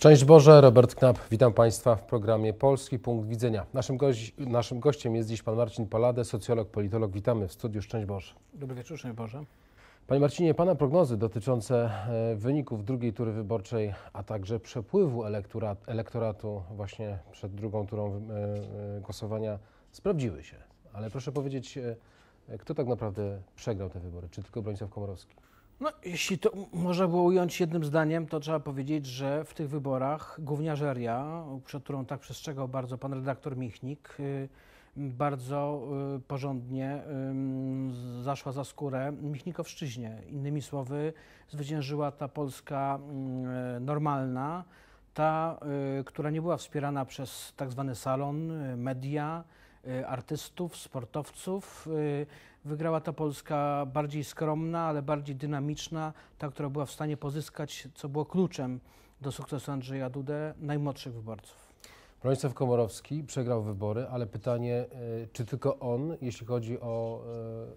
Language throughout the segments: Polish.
Szczęść Boże, Robert Knap, witam Państwa w programie Polski Punkt Widzenia. Naszym, naszym gościem jest dziś Pan Marcin Palade, socjolog, politolog. Witamy w studiu. Szczęść Boże. Dobry wieczór, Szczęść Boże. Panie Marcinie, Pana prognozy dotyczące e, wyników drugiej tury wyborczej, a także przepływu elektorat, elektoratu właśnie przed drugą turą e, e, głosowania sprawdziły się. Ale proszę powiedzieć, kto tak naprawdę przegrał te wybory? Czy tylko Bronisław Komorowski? No, jeśli to można było ująć jednym zdaniem, to trzeba powiedzieć, że w tych wyborach gówniażeria, przed którą tak przestrzegał bardzo pan redaktor Michnik, y, bardzo y, porządnie y, zaszła za skórę Michnikowszczyźnie. Innymi słowy, zwyciężyła ta Polska normalna, ta, która nie była wspierana przez tak zwany salon, media, Y, artystów, sportowców. Y, wygrała ta Polska bardziej skromna, ale bardziej dynamiczna, ta, która była w stanie pozyskać, co było kluczem do sukcesu Andrzeja Dudę, najmłodszych wyborców. Bronisław Komorowski przegrał wybory, ale pytanie, y, czy tylko on, jeśli chodzi o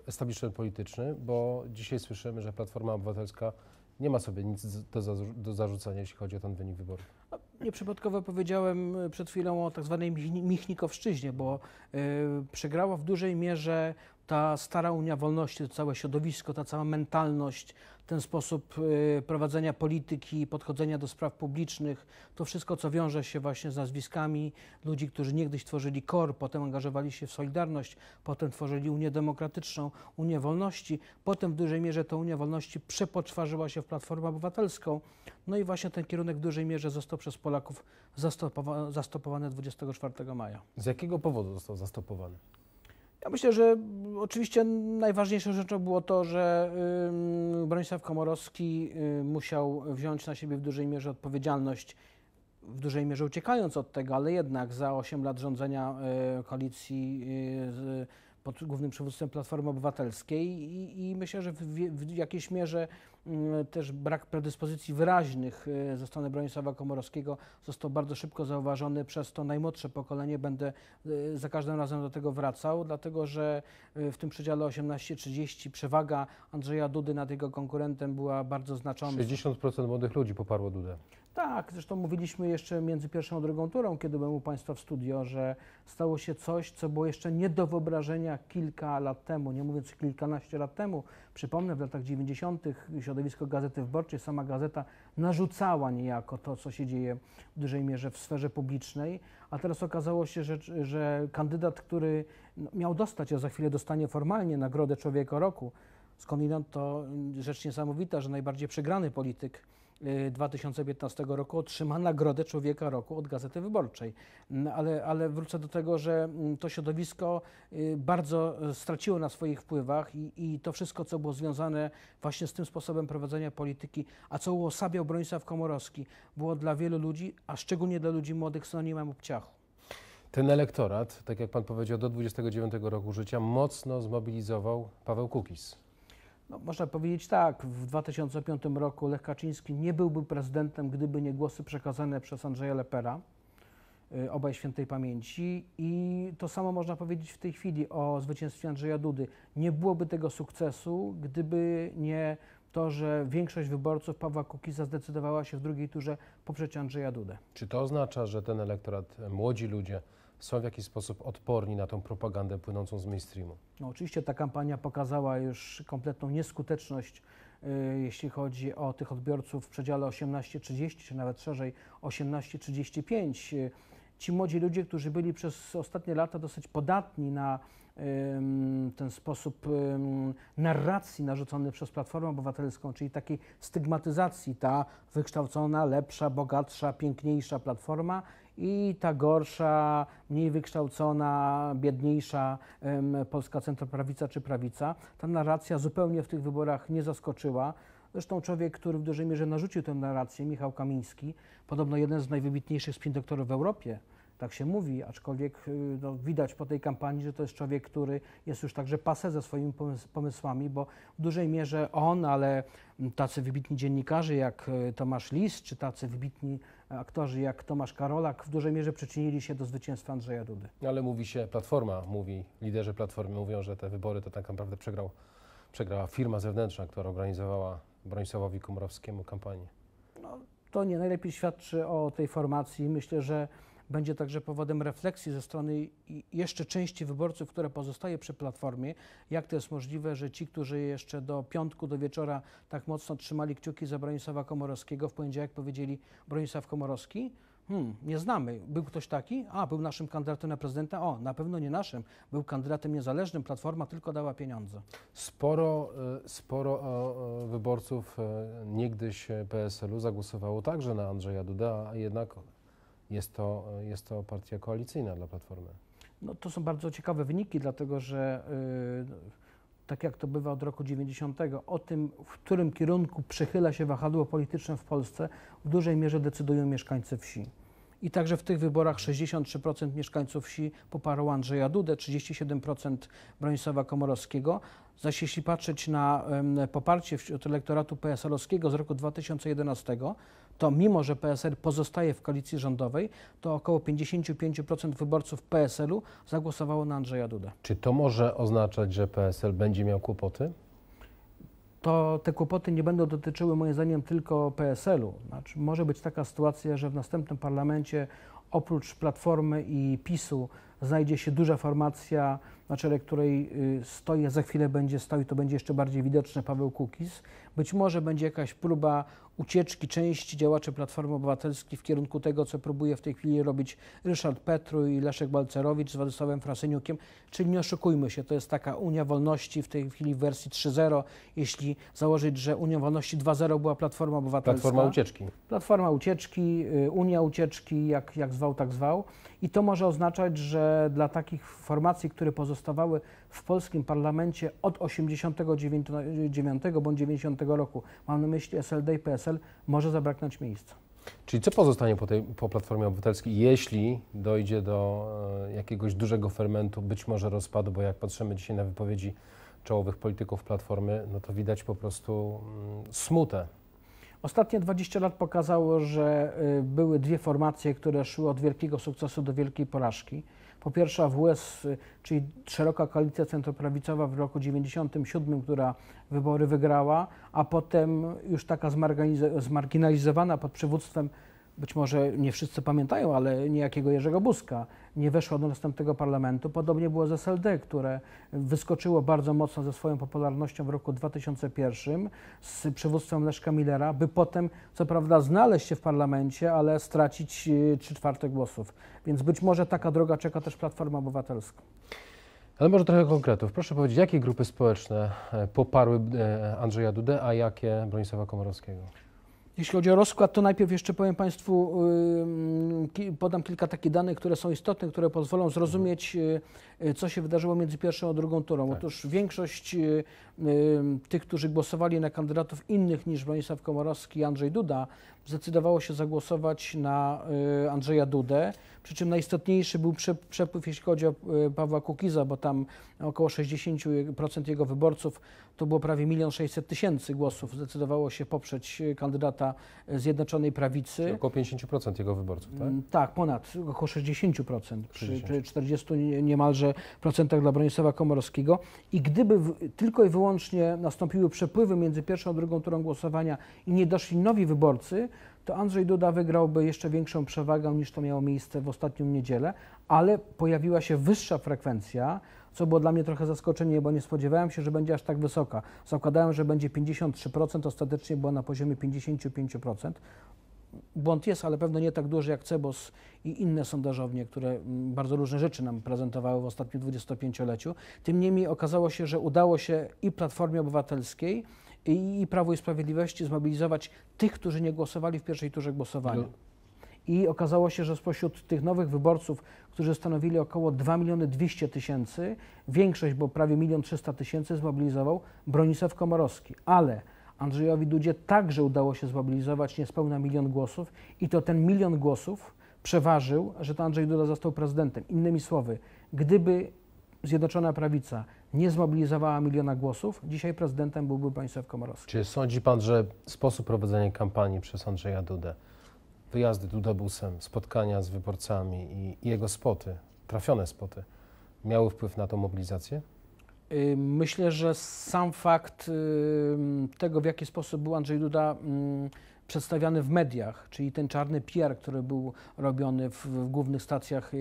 establishment polityczny, bo dzisiaj słyszymy, że Platforma Obywatelska nie ma sobie nic do, zarzucenia, jeśli chodzi o ten wynik wyborów. Nieprzypadkowo powiedziałem e, przed chwilą o tak zwanej Michnikowszczyźnie, bo e, przegrała w dużej mierze ta stara Unia Wolności, to całe środowisko, ta cała mentalność, ten sposób y, prowadzenia polityki, podchodzenia do spraw publicznych, to wszystko, co wiąże się właśnie z nazwiskami ludzi, którzy niegdyś tworzyli KOR, potem angażowali się w Solidarność, potem tworzyli Unię Demokratyczną, Unię Wolności, potem w dużej mierze ta Unia Wolności przepoczwarzyła się w Platformę Obywatelską, no i właśnie ten kierunek w dużej mierze został przez Polaków zastopowa zastopowany 24 maja. Z jakiego powodu został zastopowany? Ja myślę, że oczywiście najważniejszą rzeczą było to, że Bronisław Komorowski y, musiał wziąć na siebie w dużej mierze odpowiedzialność, w dużej mierze uciekając od tego, ale jednak za 8 lat rządzenia y, koalicji y, pod głównym przywództwem Platformy Obywatelskiej i, i myślę, że w, w, jakiejś mierze mm, też brak predyspozycji wyraźnych e, ze strony Bronisława Komorowskiego został bardzo szybko zauważony przez to najmłodsze pokolenie. Będę e, za każdym razem do tego wracał, dlatego że e, w tym przedziale 18-30 przewaga Andrzeja Dudy nad jego konkurentem była bardzo znacząca. 60% młodych ludzi poparło Dudę. Tak, zresztą mówiliśmy jeszcze między pierwszą a drugą turą, kiedy byłem u Państwa w studio, że stało się coś, co było jeszcze nie do wyobrażenia kilka lat temu, nie mówiąc kilkanaście lat temu. Przypomnę, w latach 90. środowisko Gazety Wyborczej, sama gazeta narzucała niejako to, co się dzieje w dużej mierze w sferze publicznej, a teraz okazało się, że, że kandydat, który no, miał dostać, a za chwilę dostanie formalnie Nagrodę Człowieka Roku, skądinąd to rzecz niesamowita, że najbardziej przegrany polityk 2015 y, roku otrzyma Nagrodę Człowieka Roku od Gazety Wyborczej. Mm, ale, ale wrócę do tego, że mm, to środowisko y, bardzo y, straciło na swoich wpływach i, i to wszystko, co było związane właśnie z tym sposobem prowadzenia polityki, a co uosabiał Bronisław Komorowski, było dla wielu ludzi, a szczególnie dla ludzi młodych, synonimem obciachu. Ten elektorat, tak jak pan powiedział, do 29 roku życia mocno zmobilizował Paweł Kukiz. No, można powiedzieć tak, w 2005 roku Lech Kaczyński nie byłby prezydentem, gdyby nie głosy przekazane przez Andrzeja Lepera, y, obaj świętej pamięci. I to samo można powiedzieć w tej chwili o zwycięstwie Andrzeja Dudy. Nie byłoby tego sukcesu, gdyby nie to, że większość wyborców Pawła Kukiza zdecydowała się w drugiej turze poprzeć Andrzeja Dudę. Czy to oznacza, że ten elektorat, młodzi ludzie, są w jakiś sposób odporni na tą propagandę płynącą z mainstreamu. No, oczywiście ta kampania pokazała już kompletną nieskuteczność, y, jeśli chodzi o tych odbiorców w przedziale 18-30, czy nawet szerzej 18-35 ci młodzi ludzie, którzy byli przez ostatnie lata dosyć podatni na ten sposób narracji narzucony przez Platformę Obywatelską, czyli takiej stygmatyzacji, ta wykształcona, lepsza, bogatsza, piękniejsza Platforma i ta gorsza, mniej wykształcona, biedniejsza polska centroprawica czy prawica. Ta narracja zupełnie w tych wyborach nie zaskoczyła. Zresztą człowiek, który w dużej mierze narzucił tę narrację, Michał Kamiński, podobno jeden z najwybitniejszych spin doktorów w Europie, tak się mówi, aczkolwiek y, no, widać po tej kampanii, że to jest człowiek, który jest już także pase ze swoimi pomysłami, bo w dużej mierze on, ale tacy wybitni dziennikarze jak y, Tomasz Lis, czy tacy wybitni aktorzy jak Tomasz Karolak w dużej mierze przyczynili się do zwycięstwa Andrzeja Dudy. No, ale mówi się, Platforma mówi, liderzy Platformy mówią, że te wybory to tak naprawdę przegrał, przegrała firma zewnętrzna, która organizowała Bronisławowi Komorowskiemu kampanię. No, to nie najlepiej świadczy o tej formacji. Myślę, że będzie także powodem refleksji ze strony jeszcze części wyborców, która pozostaje przy Platformie, jak to jest możliwe, że ci, którzy jeszcze do piątku, do wieczora tak mocno trzymali kciuki za Bronisława Komorowskiego, w poniedziałek powiedzieli Bronisław Komorowski, Hmm, nie znamy. Był ktoś taki? A, był naszym kandydatem na prezydenta? O, na pewno nie naszym. Był kandydatem niezależnym. Platforma tylko dała pieniądze. Sporo, e, sporo e, e, wyborców niegdyś PSL-u zagłosowało także na Andrzeja Duda, a jednak jest to, jest to partia koalicyjna dla Platformy. No to są bardzo ciekawe wyniki, dlatego że yy, tak jak to bywa od roku 90, o tym, w którym kierunku przychyla się wahadło polityczne w Polsce, w dużej mierze decydują mieszkańcy wsi. I także w tych wyborach 63% mieszkańców wsi poparło Andrzeja Dudę, 37% Bronisława Komorowskiego. Zaś jeśli patrzeć na poparcie wśród elektoratu PSL-owskiego z roku 2011, to mimo, że PSL pozostaje w koalicji rządowej, to około 55% wyborców PSL-u zagłosowało na Andrzeja Dudę. Czy to może oznaczać, że PSL będzie miał kłopoty? to te kłopoty nie będą dotyczyły moim zdaniem tylko PSL-u. Znaczy, może być taka sytuacja, że w następnym parlamencie oprócz Platformy i PiSu znajdzie się duża formacja, na czele której y, stoi, a za chwilę będzie stał i to będzie jeszcze bardziej widoczne Paweł Kukiz. Być może będzie jakaś próba ucieczki części działaczy Platformy Obywatelskiej w kierunku tego, co próbuje w tej chwili robić Ryszard Petru i Leszek Balcerowicz z Władysławem Frasyniukiem. Czyli nie oszukujmy się, to jest taka Unia Wolności w tej chwili w wersji 3.0. Jeśli założyć, że Unia Wolności 2.0 była Platforma Obywatelska. Platforma Ucieczki. Platforma Ucieczki, y, Unia Ucieczki, jak, jak zwał, tak zwał. I to może oznaczać, że dla takich formacji, które pozostawały w polskim parlamencie od 89 bądź 90 roku, mam na myśli SLD i PSL, może zabraknąć miejsca. Czyli co pozostanie po, tej, po Platformie Obywatelskiej, jeśli dojdzie do e, jakiegoś dużego fermentu, być może rozpadu, bo jak patrzymy dzisiaj na wypowiedzi czołowych polityków Platformy, no to widać po prostu mm, smutę Ostatnie 20 lat pokazało, że y, były dwie formacje, które szły od wielkiego sukcesu do wielkiej porażki. Po pierwsze AWS, y, czyli szeroka koalicja centroprawicowa w roku 1997, która wybory wygrała, a potem już taka zmarginalizowana pod przywództwem, być może nie wszyscy pamiętają, ale niejakiego Jerzego Buzka, nie weszła do następnego parlamentu. Podobnie było z SLD, które wyskoczyło bardzo mocno ze swoją popularnością w roku 2001 z przywództwem Leszka Millera, by potem, co prawda, znaleźć się w parlamencie, ale stracić e, trzy czwarte głosów. Więc być może taka droga czeka też Platformę Obywatelską. Ale może trochę konkretów. Proszę powiedzieć, jakie grupy społeczne e, poparły e, Andrzeja Dudę, a jakie Bronisława Komorowskiego? Jeśli chodzi o rozkład, to najpierw jeszcze powiem Państwu, podam kilka takich danych, które są istotne, które pozwolą zrozumieć, y, y, co się wydarzyło między pierwszą a drugą turą. Tak. Otóż większość y, tych, którzy głosowali na kandydatów innych niż Bronisław Komorowski i Andrzej Duda, zdecydowało się zagłosować na Andrzeja Dudę. Przy czym najistotniejszy był przepływ, jeśli chodzi o e, Pawła Kukiza, bo tam około 60% jego wyborców, to było prawie 1 600 tysięcy głosów, zdecydowało się poprzeć e, kandydata e, Zjednoczonej Prawicy. Czyli około 50% jego wyborców, tak? Mm, tak, ponad, około 60%, 60. przy 40 niemalże procentach dla Bronisława Komorowskiego. I gdyby w, tylko i wyłącznie nastąpiły przepływy między pierwszą a drugą turą głosowania i nie doszli nowi wyborcy, to Andrzej Duda wygrałby jeszcze większą przewagę niż to miało miejsce w ostatnią niedzielę, ale pojawiła się wyższa frekwencja, co było dla mnie trochę zaskoczenie, bo nie spodziewałem się, że będzie aż tak wysoka. Zakładałem, że będzie 53%, ostatecznie była na poziomie 55%. Błąd jest, ale pewno nie tak duży jak Cebos i inne sondażownie, które mm, bardzo różne rzeczy nam prezentowały w ostatnim 25-leciu. Tym niemniej okazało się, że udało się i Platformie Obywatelskiej, i Prawo i Sprawiedliwości zmobilizować tych, którzy nie głosowali w pierwszej turze głosowania. No. I okazało się, że spośród tych nowych wyborców, którzy stanowili około 2 miliony 200 tysięcy, większość, bo prawie 1 300 tysięcy zmobilizował Bronisław Komorowski. Ale Andrzejowi Dudzie także udało się zmobilizować niespełna milion głosów i to ten milion głosów przeważył, że to Andrzej Duda został prezydentem. Innymi słowy, gdyby Zjednoczona Prawica nie zmobilizowała miliona głosów, dzisiaj prezydentem byłby Bronisław Komorowski. Czy sądzi pan, że sposób prowadzenia kampanii przez Andrzeja Dudę, wyjazdy Dudobusem, spotkania z wyborcami i jego spoty, trafione spoty, miały wpływ na tą mobilizację? Y, myślę, że sam fakt tego, w jaki sposób był Andrzej Duda przedstawiany w mediach, czyli ten czarny PR, który był robiony w, w głównych stacjach e,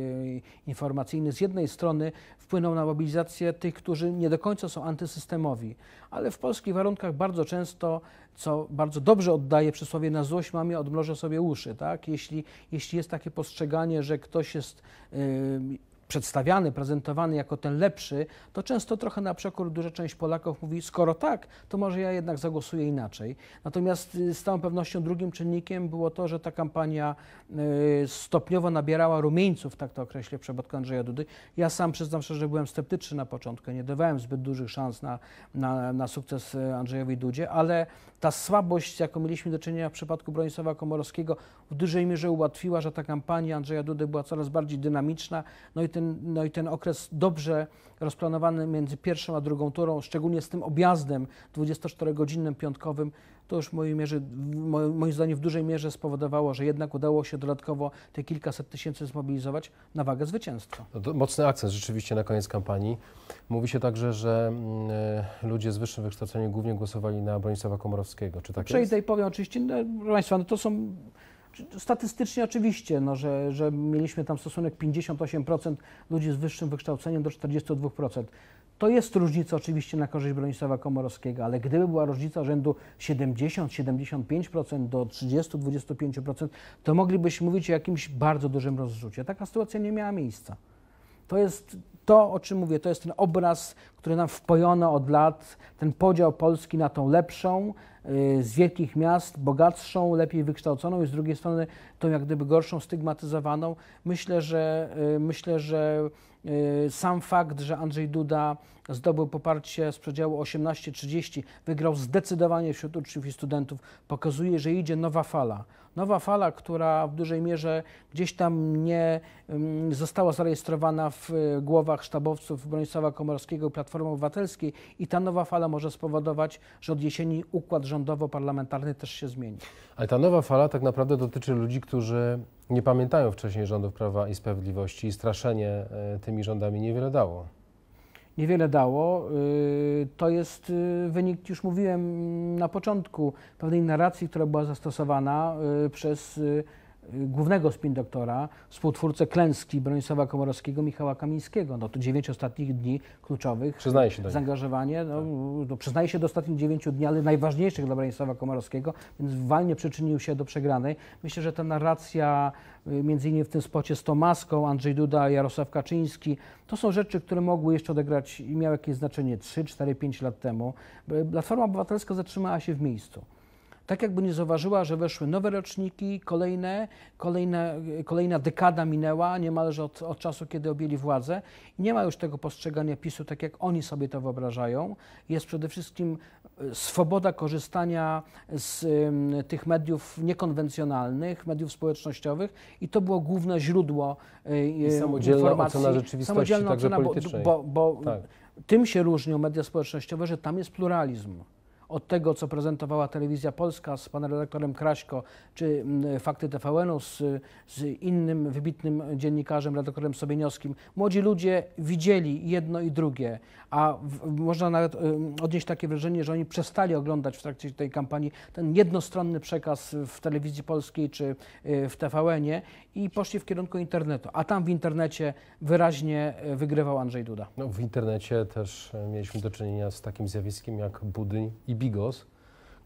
informacyjnych, z jednej strony wpłynął na mobilizację tych, którzy nie do końca są antysystemowi, ale w polskich warunkach bardzo często, co bardzo dobrze oddaje przysłowie na złość mamie odmrożę sobie uszy, tak? Jeśli, jeśli jest takie postrzeganie, że ktoś jest... Yy, przedstawiany, prezentowany jako ten lepszy, to często trochę na przekór duża część Polaków mówi, skoro tak, to może ja jednak zagłosuję inaczej. Natomiast y, z całą pewnością drugim czynnikiem było to, że ta kampania y, stopniowo nabierała rumieńców, tak to określę, przypadku Andrzeja Dudy. Ja sam przyznam szczerze, że byłem sceptyczny na początku, nie dawałem zbyt dużych szans na, na, na sukces y, Andrzejowi Dudzie, ale ta słabość, jaką mieliśmy do czynienia w przypadku Bronisława Komorowskiego, w dużej mierze ułatwiła, że ta kampania Andrzeja Dudy była coraz bardziej dynamiczna, no i ten ten, no i ten okres dobrze rozplanowany między pierwszą a drugą turą, szczególnie z tym objazdem 24-godzinnym, piątkowym, to już w mojej mierze, moim zdaniem w dużej mierze spowodowało, że jednak udało się dodatkowo te kilkaset tysięcy zmobilizować na wagę zwycięstwa. No mocny akcent rzeczywiście na koniec kampanii. Mówi się także, że mm, e, ludzie z wyższym wykształceniem głównie głosowali na Bronisława Komorowskiego. Czy tak Przejdę jest? i powiem oczywiście, no, proszę Państwa, no to są Statystycznie oczywiście, no, że, że mieliśmy tam stosunek 58% ludzi z wyższym wykształceniem do 42%. To jest różnica oczywiście na korzyść Bronisława Komorowskiego, ale gdyby była różnica rzędu 70-75% do 30-25%, to moglibyśmy mówić o jakimś bardzo dużym rozrzucie. Taka sytuacja nie miała miejsca. To jest to, o czym mówię, to jest ten obraz, który nam wpojono od lat, ten podział Polski na tą lepszą, y, z wielkich miast, bogatszą, lepiej wykształconą i z drugiej strony tą jak gdyby gorszą, stygmatyzowaną. Myślę, że y, myślę, że Y, sam fakt, że Andrzej Duda zdobył poparcie z przedziału 18-30, wygrał zdecydowanie wśród uczniów i studentów, pokazuje, że idzie nowa fala. Nowa fala, która w dużej mierze gdzieś tam nie została zarejestrowana w y, głowach sztabowców Bronisława Komorskiego Platformy Obywatelskiej i ta nowa fala może spowodować, że od jesieni układ rządowo-parlamentarny też się zmieni. Ale ta nowa fala tak naprawdę dotyczy ludzi, którzy nie pamiętają wcześniej rządów Prawa i Sprawiedliwości i straszenie e, tymi rządami niewiele dało. Niewiele dało. E, to jest e, wynik, już mówiłem na początku, pewnej narracji, która była zastosowana przez głównego spin doktora, współtwórcę klęski Bronisława Komorowskiego, Michała Kamińskiego. No to dziewięć ostatnich dni kluczowych. Przyznaje się do nich. Zaangażowanie, no, tak. no, przyznaje się do ostatnich dziewięciu dni, ale najważniejszych dla Bronisława Komorowskiego, więc walnie przyczynił się do przegranej. Myślę, że ta narracja y, między innymi w tym spocie z Tomaską, Andrzej Duda, Jarosław Kaczyński, to są rzeczy, które mogły jeszcze odegrać i miały jakieś znaczenie 3, 4, 5 lat temu. Y, Platforma Obywatelska zatrzymała się w miejscu tak jakby nie zauważyła, że weszły nowe roczniki, kolejne, kolejna dekada minęła niemalże od, od czasu, kiedy objęli władzę nie ma już tego postrzegania PiSu tak, jak oni sobie to wyobrażają. Jest przede wszystkim e, swoboda korzystania z tych mediów niekonwencjonalnych, mediów społecznościowych i to było główne źródło y, samodzielna informacji. ocena rzeczywistości, samodzielna także ocena, politycznej. Bo, bo, bo tak. tym się różnią media społecznościowe, że tam jest pluralizm od tego, co prezentowała Telewizja Polska z panem redaktorem Kraśko, czy mm, Fakty TVN-u z, z innym wybitnym dziennikarzem, redaktorem Sobienioskim. Młodzi ludzie widzieli jedno i drugie, a w, można nawet odnieść takie wrażenie, że oni przestali oglądać w trakcie tej kampanii ten jednostronny przekaz w Telewizji Polskiej czy e, w TVN-ie i poszli w kierunku internetu. A tam w internecie wyraźnie e, wygrywał Andrzej Duda. No, w internecie też e, mieliśmy do czynienia z takim zjawiskiem jak budyń i bigos,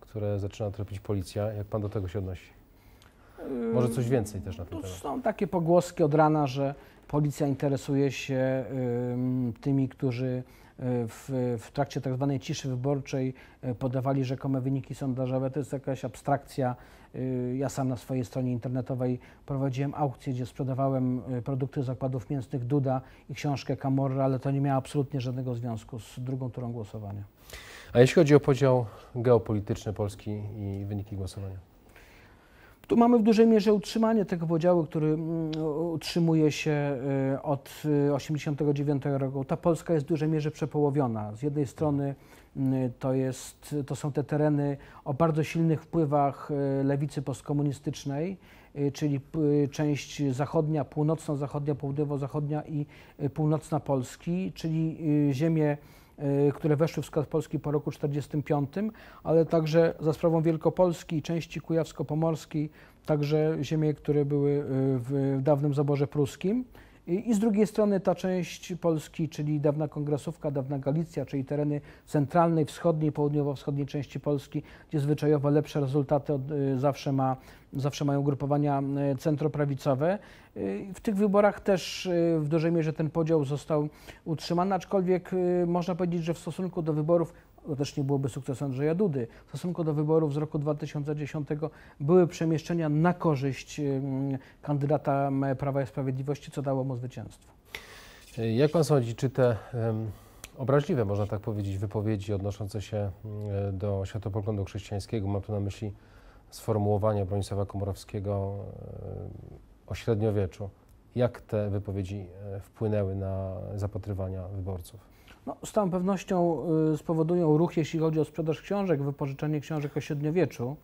które zaczyna tropić policja. Jak pan do tego się odnosi? Może coś więcej też na ten yy, no, temat. Są takie pogłoski od rana, że policja interesuje się tymi, którzy w, w trakcie tak zwanej ciszy wyborczej e, podawali rzekome wyniki sondażowe. To jest jakaś abstrakcja. E, ja sam na swojej stronie internetowej prowadziłem aukcję, gdzie sprzedawałem e, produkty zakładów mięsnych Duda i książkę Camorra, ale to nie miało absolutnie żadnego związku z drugą turą głosowania. A jeśli chodzi o podział geopolityczny Polski i wyniki głosowania? Tu mamy w dużej mierze utrzymanie tego podziału, który mm, utrzymuje się e, od 1989 e, roku. Ta Polska jest w dużej mierze przepołowiona. Z jednej strony mm, to, jest, to są te tereny o bardzo silnych wpływach e, lewicy postkomunistycznej, czyli część zachodnia, północno-zachodnia, południowo-zachodnia i północna Polski, czyli ziemie Y, które weszły w skład Polski po roku 1945, ale także za sprawą Wielkopolski i części kujawsko-pomorskiej, także ziemie, które były y, w dawnym zaborze pruskim. I z drugiej strony ta część Polski, czyli dawna Kongresówka, dawna Galicja, czyli tereny centralnej, wschodniej, południowo-wschodniej części Polski, gdzie zwyczajowo lepsze rezultaty od, y, zawsze, ma, zawsze mają grupowania y, centroprawicowe. Y, w tych wyborach też w dużej mierze ten podział został utrzymany, aczkolwiek można powiedzieć, że w stosunku do wyborów to też nie byłoby sukcesu Andrzeja Dudy. W stosunku do wyborów z roku 2010 były przemieszczenia na korzyść kandydata Prawa i Sprawiedliwości, co dało mu zwycięstwo. Jak pan sądzi, czy te obraźliwe, można tak powiedzieć, wypowiedzi odnoszące się do światopoglądu chrześcijańskiego, mam tu na myśli sformułowania Bronisława Komorowskiego o średniowieczu, jak te wypowiedzi e, wpłynęły na zapatrywania wyborców? No, z całą pewnością y, spowodują ruch, jeśli chodzi o sprzedaż książek, wypożyczenie książek o średniowieczu.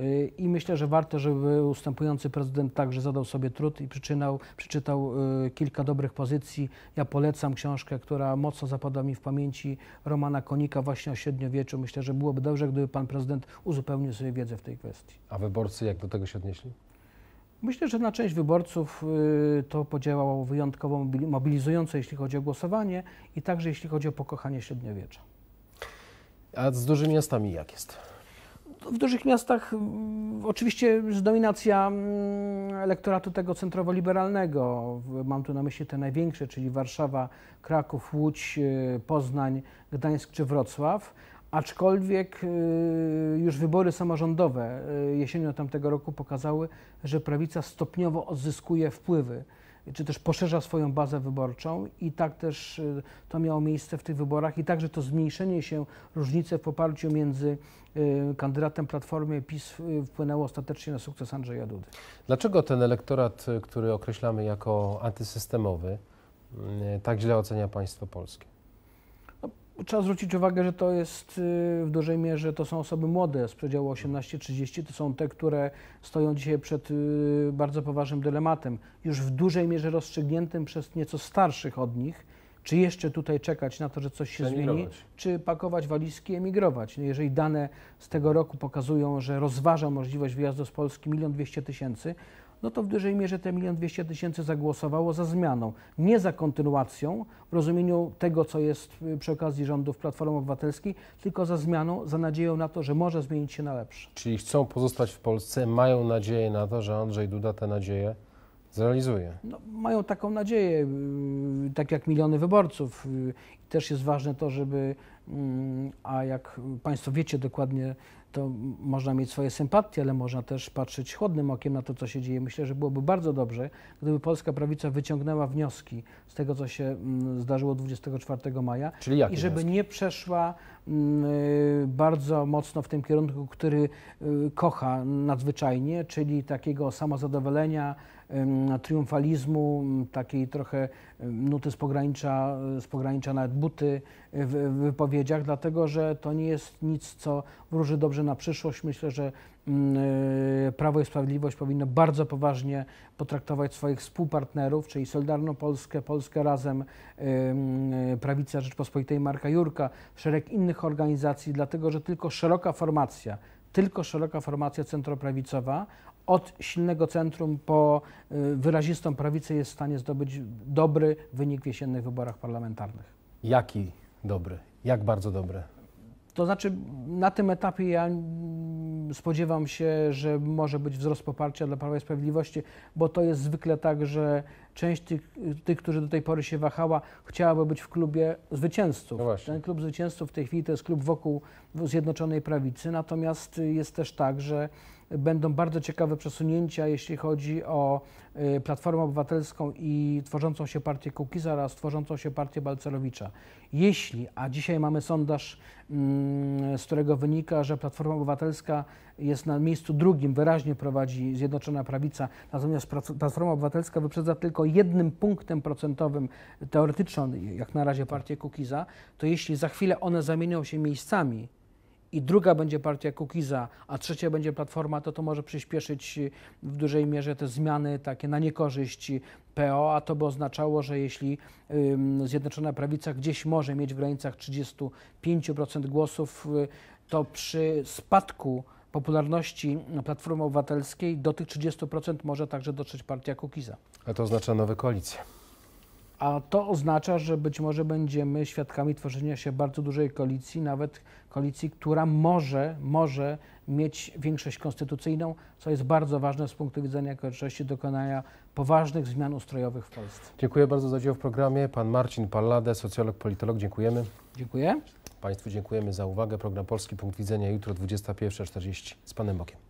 Y, I myślę, że warto, żeby ustępujący prezydent także zadał sobie trud i przyczynał, przeczytał y, kilka dobrych pozycji. Ja polecam książkę, która mocno zapadła mi w pamięci, Romana Konika właśnie o średniowieczu. Myślę, że byłoby dobrze, gdyby pan prezydent uzupełnił sobie wiedzę w tej kwestii. A wyborcy jak do tego się odnieśli? Myślę, że na część wyborców y, to podziałało wyjątkowo mobilizująco, jeśli chodzi o głosowanie i także jeśli chodzi o pokochanie średniowiecza. A z dużymi miastami jak jest? No, w dużych miastach mm, oczywiście dominacja mm, elektoratu tego centrowo-liberalnego. Mam tu na myśli te największe, czyli Warszawa, Kraków, Łódź, y, Poznań, Gdańsk czy Wrocław. Aczkolwiek y, już wybory samorządowe y, jesienią tamtego roku pokazały, że prawica stopniowo odzyskuje wpływy, czy też poszerza swoją bazę wyborczą i tak też y, to miało miejsce w tych wyborach i także to zmniejszenie się różnicy w poparciu między kandydatem Platformy PiS wpłynęło ostatecznie na sukces Andrzeja Dudy. Dlaczego ten elektorat, który określamy jako antysystemowy, tak źle ocenia państwo polskie? Trzeba zwrócić uwagę, że to jest y, w dużej mierze to są osoby młode z przedziału 18-30. Mhm. To są te, które stoją dzisiaj przed y, bardzo poważnym dylematem, już w dużej mierze rozstrzygniętym przez nieco starszych od nich, czy jeszcze tutaj czekać na to, że coś się zmieni, czy pakować walizki i emigrować. No, jeżeli dane z tego roku pokazują, że rozważa możliwość wyjazdu z Polski milion dwieście tysięcy, no to w dużej mierze te 1 200 tysięcy zagłosowało za zmianą, nie za kontynuacją w rozumieniu tego, co jest y, przy okazji rządów Platformy Obywatelskiej, tylko za zmianą, za nadzieją na to, że może zmienić się na lepsze. Czyli chcą pozostać w Polsce, mają nadzieję na to, że Andrzej Duda tę nadzieję zrealizuje. No, mają taką nadzieję, y, tak jak miliony wyborców. Y, też jest ważne to, żeby, mm, a jak Państwo wiecie dokładnie, to można mieć swoje sympatie, ale można też patrzeć chłodnym okiem na to, co się dzieje. Myślę, że byłoby bardzo dobrze, gdyby polska prawica wyciągnęła wnioski z tego, co się zdarzyło 24 maja Czyli jakie i żeby wnioski? nie przeszła Mm, y, bardzo mocno w tym kierunku, który y, kocha nadzwyczajnie, czyli takiego samozadowolenia, y, triumfalizmu, takiej trochę nuty z pogranicza, z pogranicza nawet buty w wypowiedziach, dlatego że to nie jest nic, co wróży dobrze na przyszłość. Myślę, że Mm, y, Prawo i Sprawiedliwość powinno bardzo poważnie potraktować swoich współpartnerów, czyli Solidarną Polskę, Polskę Razem, y, Prawica Rzeczpospolitej Marka Jurka, szereg innych organizacji, dlatego że tylko szeroka formacja, tylko szeroka formacja centroprawicowa od silnego centrum po y, wyrazistą prawicę jest w stanie zdobyć dobry wynik w jesiennych wyborach parlamentarnych. Jaki dobry? Jak bardzo dobry? To znaczy, na tym etapie ja mm, spodziewam się, że może być wzrost poparcia dla Prawa i Sprawiedliwości, bo to jest zwykle tak, że część tych, tych którzy do tej pory się wahała, chciałaby być w klubie zwycięzców. No Ten klub zwycięzców w tej chwili to jest klub wokół Zjednoczonej Prawicy, natomiast jest też tak, że będą bardzo ciekawe przesunięcia, jeśli chodzi o y, Platformę Obywatelską i tworzącą się partię Kukiza oraz tworzącą się partię Balcerowicza. Jeśli, a dzisiaj mamy sondaż, mm, z którego wynika, że Platforma Obywatelska jest na miejscu drugim, wyraźnie prowadzi Zjednoczona Prawica, natomiast Platforma Obywatelska wyprzedza tylko jednym punktem procentowym teoretyczną, jak na razie partię Kukiza, to jeśli za chwilę one zamienią się miejscami, i druga będzie partia Kukiza, a trzecia będzie Platforma, to to może przyspieszyć y, w dużej mierze te zmiany takie na niekorzyść PO, a to by oznaczało, że jeśli Zjednoczona Prawica gdzieś może mieć w granicach 35% głosów, y, to przy spadku popularności Platformy Obywatelskiej do tych 30% może także dotrzeć partia Kukiza. A to oznacza nowe koalicje. A to oznacza, że być może będziemy świadkami tworzenia się bardzo dużej koalicji, nawet koalicji, która może, może mieć większość konstytucyjną, co jest bardzo ważne z punktu widzenia konieczności dokonania poważnych zmian ustrojowych w Polsce. Dziękuję bardzo za udział w programie. Pan Marcin Pallade, socjolog, politolog, dziękujemy. Dziękuję. Państwu dziękujemy za uwagę. Program Polski Punkt Widzenia jutro 21.40 z Panem Bokiem.